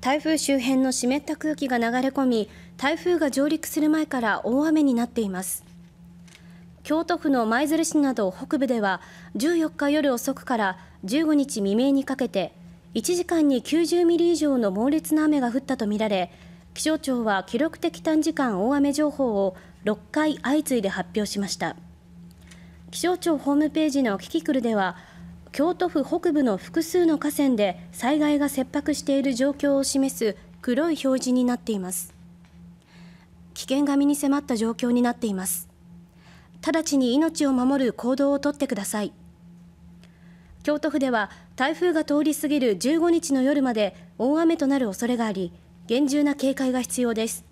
台風周辺の湿った空気が流れ込み台風が上陸する前から大雨になっています京都府の舞鶴市など北部では14日夜遅くから15日未明にかけて1時間に90ミリ以上の猛烈な雨が降ったとみられ気象庁は記録的短時間大雨情報を6回相次いで発表しました気象庁ホームページのキキクルでは京都府北部の複数の河川で災害が切迫している状況を示す黒い表示になっています危険が身に迫った状況になっています直ちに命を守る行動をとってください京都府では台風が通り過ぎる15日の夜まで大雨となる恐れがあり厳重な警戒が必要です